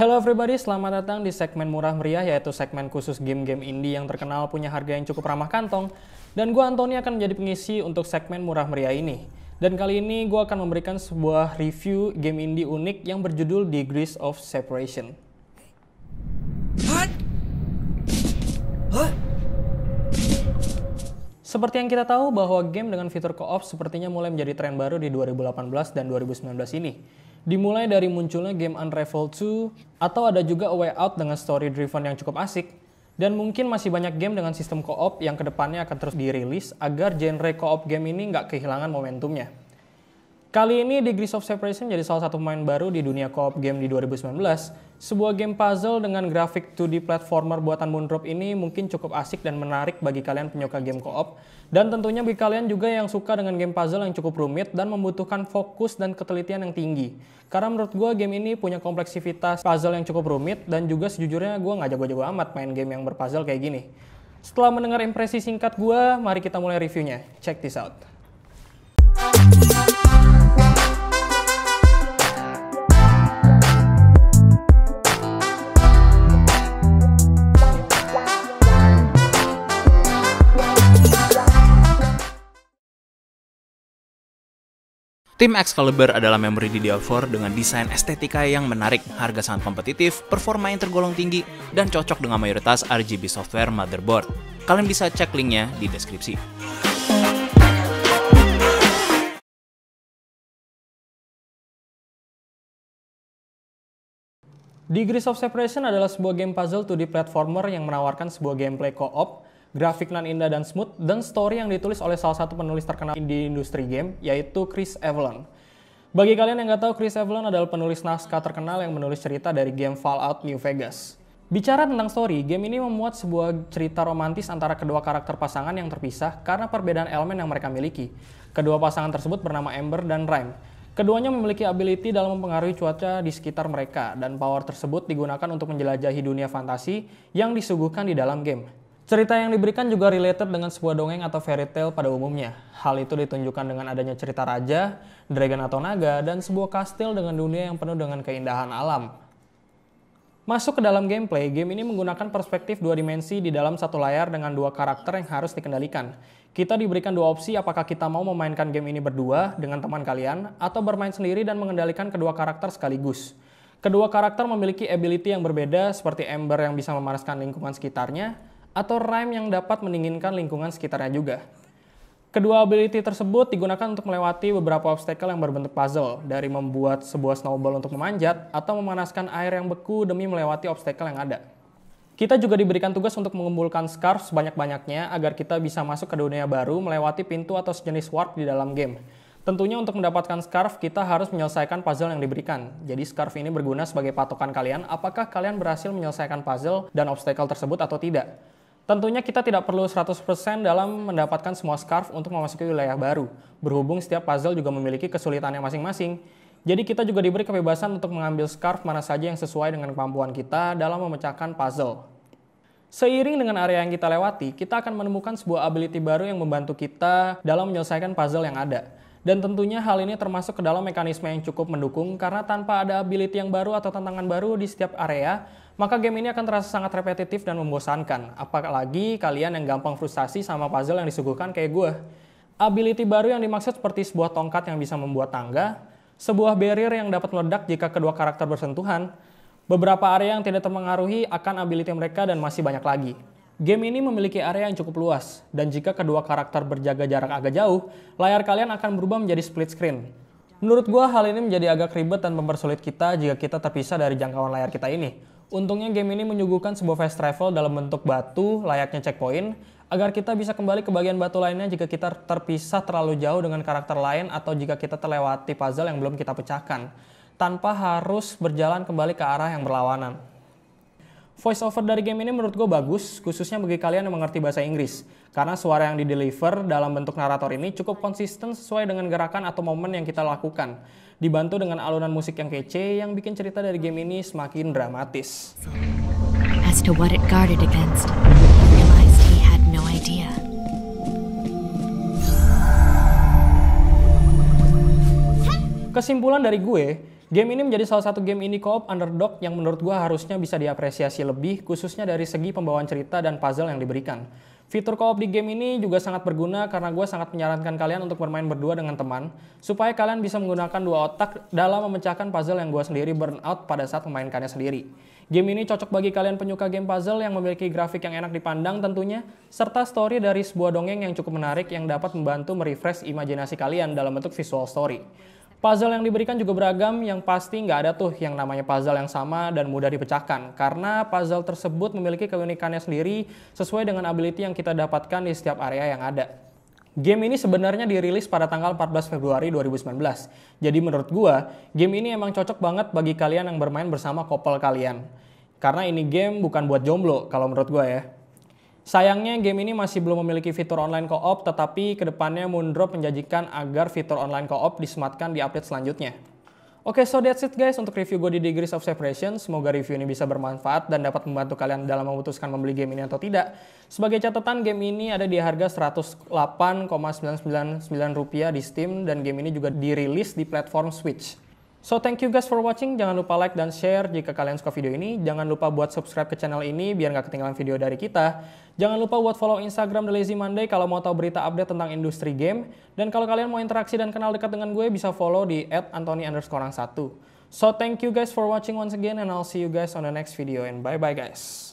Hello everybody, selamat datang di segmen murah meriah yaitu segmen khusus game-game indie yang terkenal punya harga yang cukup ramah kantong dan gue Antoni akan menjadi pengisi untuk segmen murah meriah ini. Dan kali ini gue akan memberikan sebuah review game indie unik yang berjudul Degrees of Separation. What? Huh? Seperti yang kita tahu bahwa game dengan fitur co-op sepertinya mulai menjadi tren baru di 2018 dan 2019 ini Dimulai dari munculnya game Unravel 2, atau ada juga A Way Out dengan story driven yang cukup asik, dan mungkin masih banyak game dengan sistem co-op yang kedepannya akan terus dirilis agar genre co-op game ini nggak kehilangan momentumnya. Kali ini Degrees of Separation menjadi salah satu pemain baru di dunia co-op game di 2019. Sebuah game puzzle dengan grafik 2D platformer buatan Moondrop ini mungkin cukup asik dan menarik bagi kalian penyuka game co-op. Dan tentunya bagi kalian juga yang suka dengan game puzzle yang cukup rumit dan membutuhkan fokus dan ketelitian yang tinggi. Karena menurut gue game ini punya kompleksivitas puzzle yang cukup rumit dan juga sejujurnya gue nggak jago-jago amat main game yang berpuzzle kayak gini. Setelah mendengar impresi singkat gue, mari kita mulai reviewnya. Check this out. Tim Excalibur adalah memori DDR4 dengan desain estetika yang menarik, harga sangat kompetitif, performa yang tergolong tinggi, dan cocok dengan mayoritas RGB software motherboard. Kalian bisa cek linknya di deskripsi. Degrees of Separation adalah sebuah game puzzle 2D platformer yang menawarkan sebuah gameplay co-op grafik nan indah dan smooth, dan story yang ditulis oleh salah satu penulis terkenal di industri game, yaitu Chris Evelyn. Bagi kalian yang nggak tahu, Chris Evelyn adalah penulis naskah terkenal yang menulis cerita dari game Fallout New Vegas. Bicara tentang story, game ini memuat sebuah cerita romantis antara kedua karakter pasangan yang terpisah karena perbedaan elemen yang mereka miliki. Kedua pasangan tersebut bernama Amber dan Rhyme. Keduanya memiliki ability dalam mempengaruhi cuaca di sekitar mereka, dan power tersebut digunakan untuk menjelajahi dunia fantasi yang disuguhkan di dalam game. Cerita yang diberikan juga related dengan sebuah dongeng atau fairy tale pada umumnya. Hal itu ditunjukkan dengan adanya cerita raja, dragon atau naga, dan sebuah kastil dengan dunia yang penuh dengan keindahan alam. Masuk ke dalam gameplay, game ini menggunakan perspektif dua dimensi di dalam satu layar dengan dua karakter yang harus dikendalikan. Kita diberikan dua opsi apakah kita mau memainkan game ini berdua dengan teman kalian, atau bermain sendiri dan mengendalikan kedua karakter sekaligus. Kedua karakter memiliki ability yang berbeda seperti Ember yang bisa memanaskan lingkungan sekitarnya, atau rhyme yang dapat mendinginkan lingkungan sekitarnya juga. Kedua ability tersebut digunakan untuk melewati beberapa obstacle yang berbentuk puzzle, dari membuat sebuah snowball untuk memanjat atau memanaskan air yang beku demi melewati obstacle yang ada. Kita juga diberikan tugas untuk mengumpulkan scarf sebanyak-banyaknya agar kita bisa masuk ke dunia baru melewati pintu atau sejenis warp di dalam game. Tentunya untuk mendapatkan scarf, kita harus menyelesaikan puzzle yang diberikan. Jadi scarf ini berguna sebagai patokan kalian apakah kalian berhasil menyelesaikan puzzle dan obstacle tersebut atau tidak. Tentunya kita tidak perlu 100% dalam mendapatkan semua scarf untuk memasuki wilayah baru, berhubung setiap puzzle juga memiliki kesulitannya masing-masing. Jadi kita juga diberi kebebasan untuk mengambil scarf mana saja yang sesuai dengan kemampuan kita dalam memecahkan puzzle. Seiring dengan area yang kita lewati, kita akan menemukan sebuah ability baru yang membantu kita dalam menyelesaikan puzzle yang ada. Dan tentunya hal ini termasuk ke dalam mekanisme yang cukup mendukung karena tanpa ada ability yang baru atau tantangan baru di setiap area, maka game ini akan terasa sangat repetitif dan membosankan. Apalagi kalian yang gampang frustasi sama puzzle yang disuguhkan kayak gue. Ability baru yang dimaksud seperti sebuah tongkat yang bisa membuat tangga, sebuah barrier yang dapat meledak jika kedua karakter bersentuhan, beberapa area yang tidak terpengaruhi akan ability mereka dan masih banyak lagi. Game ini memiliki area yang cukup luas, dan jika kedua karakter berjaga jarak agak jauh, layar kalian akan berubah menjadi split screen. Menurut gua hal ini menjadi agak ribet dan mempersulit kita jika kita terpisah dari jangkauan layar kita ini. Untungnya game ini menyuguhkan sebuah fast travel dalam bentuk batu layaknya checkpoint, agar kita bisa kembali ke bagian batu lainnya jika kita terpisah terlalu jauh dengan karakter lain atau jika kita terlewati puzzle yang belum kita pecahkan, tanpa harus berjalan kembali ke arah yang berlawanan. Voice over dari game ini menurut gue bagus, khususnya bagi kalian yang mengerti bahasa Inggris. Karena suara yang di-deliver dalam bentuk narator ini cukup konsisten sesuai dengan gerakan atau momen yang kita lakukan. Dibantu dengan alunan musik yang kece yang bikin cerita dari game ini semakin dramatis. Kesimpulan dari gue, Game ini menjadi salah satu game indie co-op underdog yang menurut gue harusnya bisa diapresiasi lebih, khususnya dari segi pembawaan cerita dan puzzle yang diberikan. Fitur co-op di game ini juga sangat berguna karena gue sangat menyarankan kalian untuk bermain berdua dengan teman, supaya kalian bisa menggunakan dua otak dalam memecahkan puzzle yang gue sendiri burn out pada saat memainkannya sendiri. Game ini cocok bagi kalian penyuka game puzzle yang memiliki grafik yang enak dipandang tentunya, serta story dari sebuah dongeng yang cukup menarik yang dapat membantu merefresh imajinasi kalian dalam bentuk visual story. Puzzle yang diberikan juga beragam, yang pasti nggak ada tuh yang namanya puzzle yang sama dan mudah dipecahkan. Karena puzzle tersebut memiliki keunikannya sendiri sesuai dengan ability yang kita dapatkan di setiap area yang ada. Game ini sebenarnya dirilis pada tanggal 14 Februari 2019. Jadi menurut gua, game ini emang cocok banget bagi kalian yang bermain bersama couple kalian. Karena ini game bukan buat jomblo kalau menurut gua ya. Sayangnya game ini masih belum memiliki fitur online co-op, tetapi kedepannya Moondrop menjanjikan agar fitur online co-op disematkan di update selanjutnya. Oke, okay, so that's it guys untuk review gue di Degrees of Separation. Semoga review ini bisa bermanfaat dan dapat membantu kalian dalam memutuskan membeli game ini atau tidak. Sebagai catatan, game ini ada di harga 108,999 rupiah di Steam dan game ini juga dirilis di platform Switch. So thank you guys for watching, jangan lupa like dan share jika kalian suka video ini. Jangan lupa buat subscribe ke channel ini biar nggak ketinggalan video dari kita. Jangan lupa buat follow Instagram The Lazy Monday kalau mau tahu berita update tentang industri game. Dan kalau kalian mau interaksi dan kenal dekat dengan gue bisa follow di @antoni_1. So thank you guys for watching once again and I'll see you guys on the next video and bye bye guys.